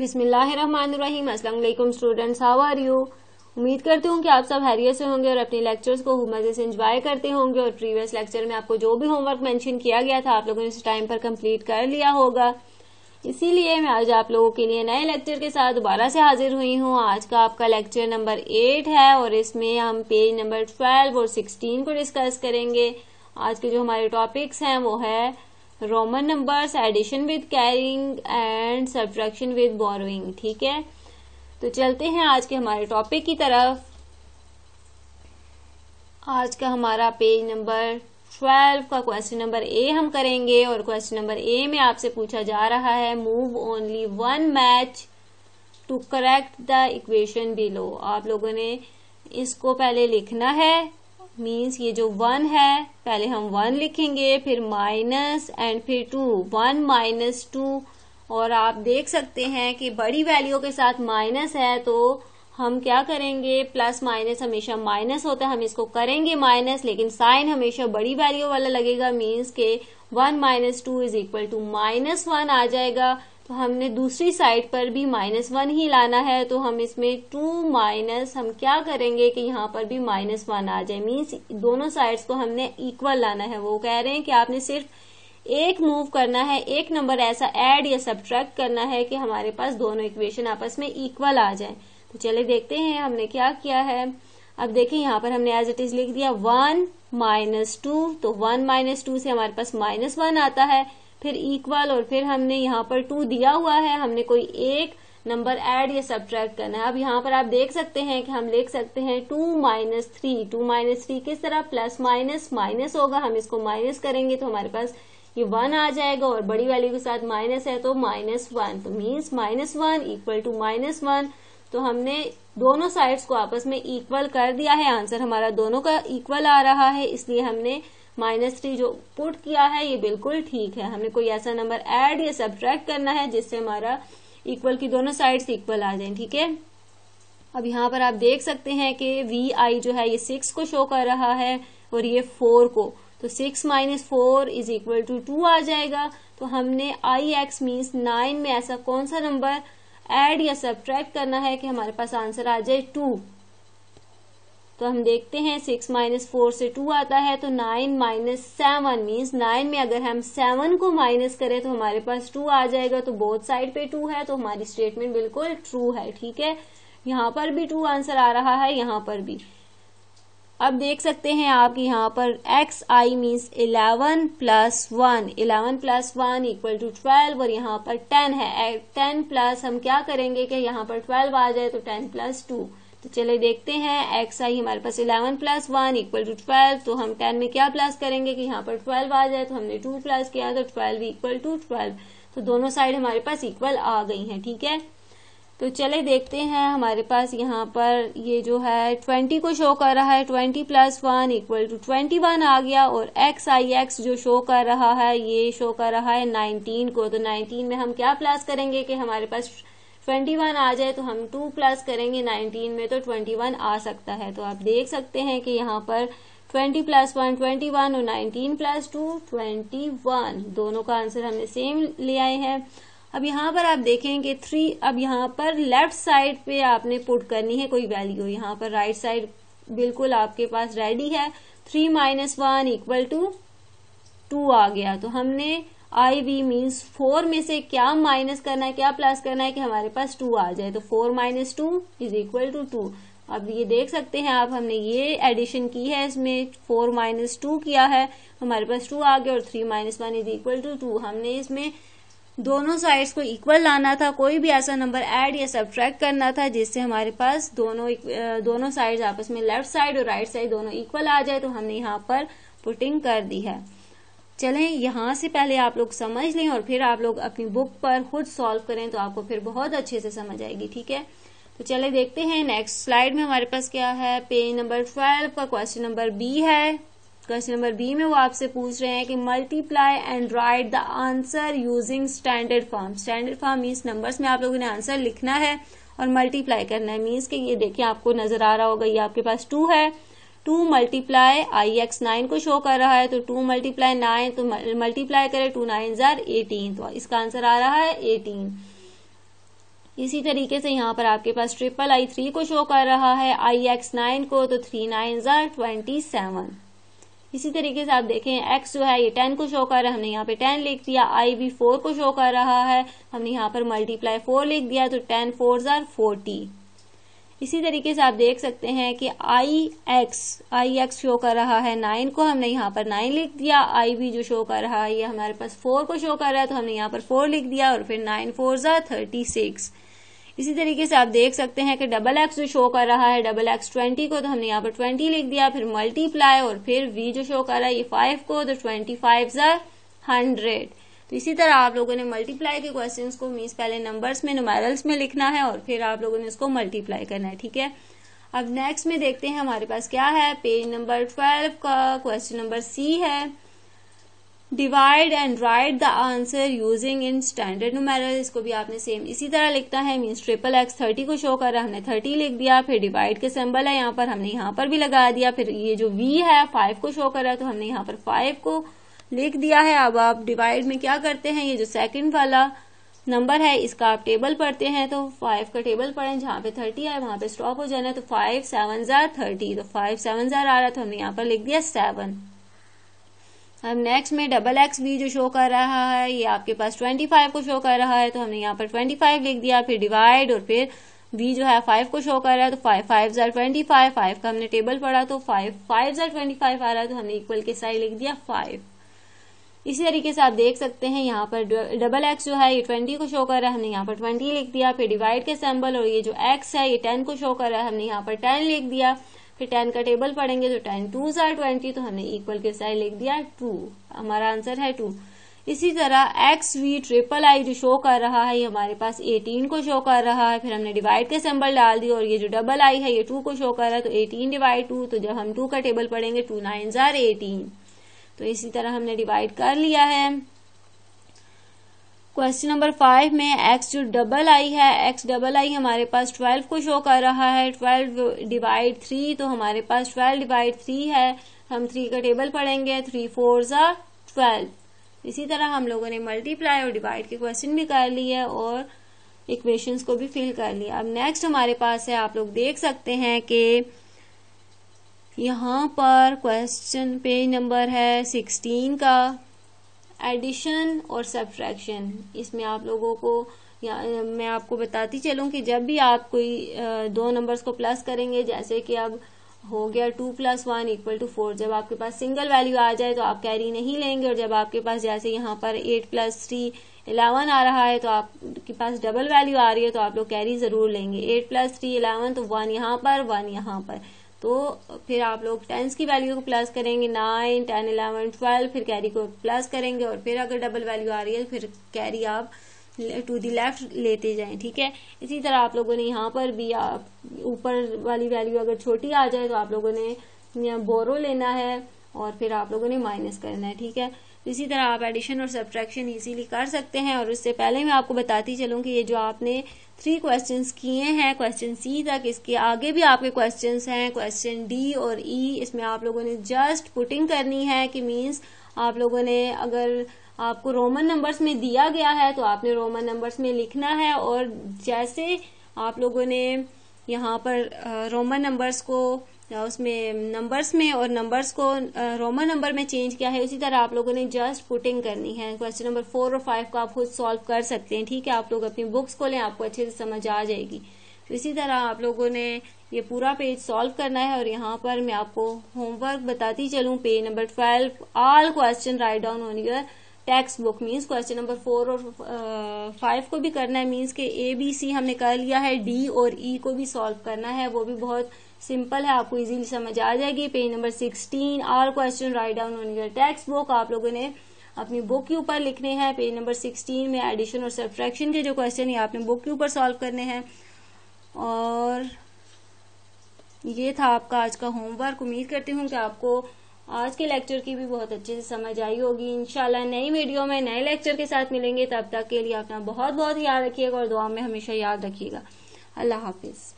बिस्मिल्लाहिर्रहमानिर्रहीम अस्सलाम वालेकुम स्टूडेंट्स हाउ आर यू उम्मीद करती हूँ कि आप सब हैरियत से होंगे और अपने लेक्चर्स को मजे से इंजॉय करते होंगे और प्रीवियस लेक्चर में आपको जो भी होमवर्क मेंशन किया गया था आप लोगों ने इस टाइम पर कंप्लीट कर लिया होगा इसीलिए मैं आज आप लोगों के लिए नए लेक्चर के साथ दोबारा से हाजिर हुई हूँ आज का आपका लेक्चर नंबर एट है और इसमें हम पेज नंबर ट्वेल्व और सिक्सटीन को डिस्कस करेंगे आज के जो हमारे टॉपिक्स हैं वो है Roman numbers addition with carrying and subtraction with borrowing ठीक है तो चलते हैं आज के हमारे टॉपिक की तरफ आज का हमारा पेज नंबर ट्वेल्व का क्वेश्चन नंबर ए हम करेंगे और क्वेश्चन नंबर ए में आपसे पूछा जा रहा है move only one match to correct the equation below आप लोगों ने इसको पहले लिखना है मीन्स ये जो वन है पहले हम वन लिखेंगे फिर माइनस एंड फिर टू वन माइनस टू और आप देख सकते हैं कि बड़ी वैल्यू के साथ माइनस है तो हम क्या करेंगे प्लस माइनस हमेशा माइनस होता है हम इसको करेंगे माइनस लेकिन साइन हमेशा बड़ी वैल्यू वाला लगेगा मीन्स के one minus two is equal to minus one आ जाएगा तो हमने दूसरी साइड पर भी माइनस वन ही लाना है तो हम इसमें टू माइनस हम क्या करेंगे कि यहाँ पर भी माइनस वन आ जाए मीन्स दोनों साइड्स को हमने इक्वल लाना है वो कह रहे हैं कि आपने सिर्फ एक मूव करना है एक नंबर ऐसा ऐड या सब्ट्रैक्ट करना है कि हमारे पास दोनों इक्वेशन आपस में इक्वल आ जाए तो चले देखते हैं हमने क्या किया है अब देखिये यहाँ पर हमने एज इट इज लिख दिया वन माइनस टू तो वन माइनस टू से हमारे पास माइनस वन आता है फिर इक्वल और फिर हमने यहाँ पर टू दिया हुआ है हमने कोई एक नंबर ऐड या सब्ट्रैक्ट करना है अब यहाँ पर आप देख सकते हैं कि हम लिख सकते हैं two minus three two minus three किस तरह प्लस माइनस माइनस होगा हम इसको माइनस करेंगे तो हमारे पास ये वन आ जाएगा और बड़ी वैल्यू के साथ माइनस है तो माइनस वन तो means minus one equal to minus one तो हमने दोनों साइड्स को आपस में इक्वल कर दिया है आंसर हमारा दोनों का इक्वल आ रहा है इसलिए हमने माइनस थ्री जो पुट किया है ये बिल्कुल ठीक है हमें कोई ऐसा नंबर ऐड या सब्ट्रैक्ट करना है जिससे हमारा इक्वल की दोनों साइड्स इक्वल आ जाए ठीक है अब यहाँ पर आप देख सकते हैं कि वी आई जो है ये सिक्स को शो कर रहा है और ये फोर को तो six minus four is equal to two आ जाएगा तो हमने आई एक्स मीन्स नाइन में ऐसा कौन सा नंबर ऐड या सब्ट्रैक्ट करना है कि हमारे पास आंसर आ जाए टू तो हम देखते हैं सिक्स माइनस फोर से टू आता है तो nine minus seven means nine में अगर हम सेवन को माइनस करें तो हमारे पास टू आ जाएगा तो बोथ साइड पे टू है तो हमारी स्टेटमेंट बिल्कुल ट्रू है ठीक है यहाँ पर भी टू आंसर आ रहा है यहाँ पर भी अब देख सकते हैं आप यहाँ पर X I means eleven plus one eleven plus one equal to twelve और यहाँ पर टेन है टेन प्लस हम क्या करेंगे कि यहाँ पर ट्वेल्व आ जाए तो टेन प्लस टू तो चले देखते हैं एक्स आई हमारे पास eleven plus one equal to twelve तो हम टेन में क्या प्लस करेंगे कि यहाँ पर ट्वेल्व आ जाए तो हमने टू प्लस किया तो ट्वेल्व इक्वल टू ट्वेल्व तो दोनों साइड हमारे पास इक्वल आ गई है ठीक है तो चले देखते हैं हमारे पास यहाँ पर ये जो है ट्वेंटी को शो कर रहा है twenty plus one equal to twenty one आ गया और एक्स आई एक्स जो शो कर रहा है ये शो कर रहा है नाइनटीन को तो नाइनटीन में हम क्या प्लस करेंगे कि हमारे पास ट्वेंटी वन आ जाए तो हम टू प्लस करेंगे नाइनटीन में तो ट्वेंटी वन आ सकता है तो आप देख सकते हैं कि यहाँ पर twenty plus one twenty one और nineteen plus two twenty one दोनों का आंसर हमने सेम ले आए हैं अब यहाँ पर आप देखेंगे थ्री अब यहाँ पर लेफ्ट साइड पे आपने पुट करनी है कोई वैल्यू यहाँ पर राइट साइड बिल्कुल आपके पास रेडी है three minus one equal to two आ गया तो हमने आई वी मीन्स फोर में से क्या माइनस करना है क्या प्लस करना है कि हमारे पास टू आ जाए तो four minus two is equal to two अब ये देख सकते हैं आप हमने ये एडिशन की है इसमें फोर माइनस टू किया है हमारे पास टू आ गया और three minus one is equal to two हमने इसमें दोनों साइड्स को इक्वल लाना था कोई भी ऐसा नंबर ऐड या सब्ट्रैक्ट करना था जिससे हमारे पास दोनों दोनों साइड्स आपस में लेफ्ट साइड और राइट साइड दोनों इक्वल आ जाए तो हमने यहाँ पर पुटिंग कर दी है चलें यहाँ से पहले आप लोग समझ लें और फिर आप लोग अपनी बुक पर खुद सॉल्व करें तो आपको फिर बहुत अच्छे से समझ आएगी ठीक है तो चले देखते हैं नेक्स्ट स्लाइड में हमारे पास क्या है पेज नंबर ट्वेल्व का क्वेश्चन नंबर बी है क्वेश्चन नंबर बी में वो आपसे पूछ रहे हैं कि multiply and write the answer using standard form standard form means numbers में आप लोगों ने आंसर लिखना है और मल्टीप्लाई करना है मीन्स कि ये देखिए आपको नजर आ रहा होगा ये आपके पास टू है two multiply I X nine को शो कर रहा है तो टू मल्टीप्लाई नाइन तो मल्टीप्लाई करे टू नाइन जार एटीन तो इसका आंसर आ रहा है एटीन इसी तरीके से यहाँ पर आपके पास ट्रिपल आई थ्री को शो कर रहा है आई एक्स नाइन को तो थ्री नाइन जार ट्वेंटी सेवन इसी तरीके से आप देखें एक्स जो है ये टेन को शो कर रहा है हमने यहाँ पे टेन लिख दिया i भी फोर को शो कर रहा है हमने यहाँ पर मल्टीप्लाई फोर लिख दिया तो टेन फोर जार फोर्टी इसी तरीके से आप देख सकते हैं कि I X I X show कर रहा है नाइन को हमने यहाँ पर नाइन लिख दिया आई भी जो शो कर रहा है ये हमारे पास फोर को शो कर रहा है तो हमने यहाँ पर फोर लिख दिया और फिर नाइन फोर जार थर्टी सिक्स इसी तरीके से आप देख सकते हैं कि डबल एक्स जो शो कर रहा है डबल एक्स ट्वेंटी को तो हमने यहाँ पर ट्वेंटी लिख दिया फिर मल्टीप्लाई और फिर वी जो शो कर रहा है ये फाइव को तो ट्वेंटी फाइव हंड्रेड तो इसी तरह आप लोगों ने मल्टीप्लाई के क्वेश्चन को मीन्स पहले नंबर्स में नुमेरल्स में लिखना है और फिर आप लोगों ने इसको मल्टीप्लाई करना है ठीक है अब नेक्स्ट में देखते हैं हमारे पास क्या है पेज नंबर ट्वेल्व का क्वेश्चन नंबर सी है divide and write the answer using in standard numeral इसको भी आपने सेम इसी तरह लिखना है मीन्स ट्रिपल एक्स थर्टी को शो कर रहा हमने थर्टी लिख दिया फिर डिवाइड के सिंबल है यहाँ पर हमने यहाँ पर भी लगा दिया फिर ये जो वी है फाइव को शो कर रहा है तो हमने यहाँ पर फाइव को लिख दिया है अब आप डिवाइड में क्या करते हैं ये जो सेकंड वाला नंबर है इसका आप टेबल पढ़ते हैं तो फाइव का टेबल पढ़े जहां पे थर्टी है वहां पे स्टॉप हो जाना है तो फाइव सेवन जार थर्टी तो फाइव सेवन जार आ रहा है तो हमने यहाँ पर लिख दिया सेवन अब नेक्स्ट में डबल एक्स भी जो शो कर रहा है ये आपके पास ट्वेंटी फाइव को शो कर रहा है तो हमने यहाँ पर ट्वेंटी फाइव लिख दिया फिर डिवाइड और फिर बी जो है फाइव को शो कर रहा है तो फाइव फाइव जर ट्वेंटी फाइव फाइव का हमने टेबल पढ़ा तो फाइव फाइव जर ट्वेंटी फाइव आ रहा है तो हमने इक्वल के साइड लिख दिया फाइव इसी तरीके से आप देख सकते हैं यहाँ पर डबल एक्स जो है ये ट्वेंटी को शो कर रहा है हमने यहाँ पर ट्वेंटी लिख दिया फिर डिवाइड के सैम्बल और ये जो एक्स है ये टेन को शो कर रहा है हमने यहाँ पर टेन लिख दिया फिर टेन का टेबल पढ़ेंगे तो टेन टू जार ट्वेंटी तो हमने इक्वल के साइड लिख दिया टू हमारा आंसर है टू इसी तरह एक्स वी ट्रिपल आई जो शो कर रहा है ये हमारे पास 18 को शो कर रहा है फिर हमने डिवाइड के सिंबल डाल दिया और ये जो डबल आई है ये 2 को शो कर रहा है तो 18 डिवाइड 2 तो जब हम 2 का टेबल पढ़ेंगे टू नाइन जार एटीन तो इसी तरह हमने डिवाइड कर लिया है क्वेश्चन नंबर फाइव में एक्स जो डबल आई है एक्स डबल आई हमारे पास ट्वेल्व को शो कर रहा है ट्वेल्व डिवाइड थ्री तो हमारे पास ट्वेल्व डिवाइड थ्री है हम थ्री का टेबल पढ़ेंगे थ्री फोर ज़ा ट्वेल्व इसी तरह हम लोगों ने मल्टीप्लाई और डिवाइड के क्वेश्चन भी कर लिए और इक्वेशंस को भी फिल कर लिया अब नेक्स्ट हमारे पास है आप लोग देख सकते हैं कि यहाँ पर क्वेश्चन पेज नंबर है सिक्सटीन का एडिशन और सब्ट्रैक्शन इसमें आप लोगों को या मैं आपको बताती चलूँ कि जब भी आप कोई दो नंबर्स को प्लस करेंगे जैसे कि अब हो गया two plus one equal to four जब आपके पास सिंगल वैल्यू आ जाए तो आप कैरी नहीं लेंगे और जब आपके पास जैसे यहाँ पर एट प्लस थ्री इलेवन आ रहा है तो आपके पास डबल वैल्यू आ रही है तो आप लोग कैरी जरूर लेंगे एट प्लस थ्री इलेवन तो वन यहाँ पर वन यहाँ पर तो फिर आप लोग टेंस की वैल्यू को प्लस करेंगे नाइन टेन इलेवन ट्वेल्व फिर कैरी को प्लस करेंगे और फिर अगर डबल वैल्यू आ रही है फिर कैरी आप टू दी लेफ्ट लेते जाए ठीक है इसी तरह आप लोगों ने यहाँ पर भी ऊपर वाली वैल्यू अगर छोटी आ जाए तो आप लोगों ने बोरो लेना है और फिर आप लोगों ने माइनस करना है ठीक है इसी तरह आप एडिशन और सब्ट्रैक्शन इजीली कर सकते हैं और उससे पहले मैं आपको बताती चलूँ कि ये जो आपने थ्री क्वेश्चन किए हैं क्वेश्चन सी तक इसके आगे भी आपके क्वेश्चन हैं क्वेश्चन डी और ई e, इसमें आप लोगों ने जस्ट पुटिंग करनी है कि मीन्स आप लोगों ने अगर आपको रोमन नंबर्स में दिया गया है तो आपने रोमन नंबर्स में लिखना है और जैसे आप लोगों ने यहाँ पर रोमन नंबर्स को उसमें नंबर्स में और नंबर्स को रोमन नंबर में चेंज किया है उसी तरह आप लोगों ने जस्ट पुटिंग करनी है क्वेश्चन नंबर फोर और फाइव को आप खुद सॉल्व कर सकते हैं ठीक है आप लोग अपनी बुक्स को लें आपको अच्छे से समझ आ जाएगी इसी तरह आप लोगों ने ये पूरा पेज सॉल्व करना है और यहाँ पर मैं आपको होमवर्क बताती चलूँ page number twelve all question write down on your textbook means question number four और फाइव को भी करना है मीन्स के ए बी सी हमने कर लिया है डी और ई e को भी सॉल्व करना है वो भी बहुत सिंपल है आपको इजीली समझ आ जाएगी page number sixteen all question write down on textbook आप लोगों ने अपनी बुक के ऊपर लिखने हैं पेज नंबर सिक्सटीन में एडिशन और सब्ट्रैक्शन के जो क्वेश्चन है आपने बुक के ऊपर सॉल्व करने हैं और ये था आपका आज का होमवर्क उम्मीद करती हूँ कि आपको आज के लेक्चर की भी बहुत अच्छे से समझ आई होगी इंशाल्लाह नई वीडियो में नए लेक्चर के साथ मिलेंगे तब तक के लिए अपना बहुत बहुत याद रखिएगा और दुआ में हमेशा याद रखिएगा अल्लाह हाफिज़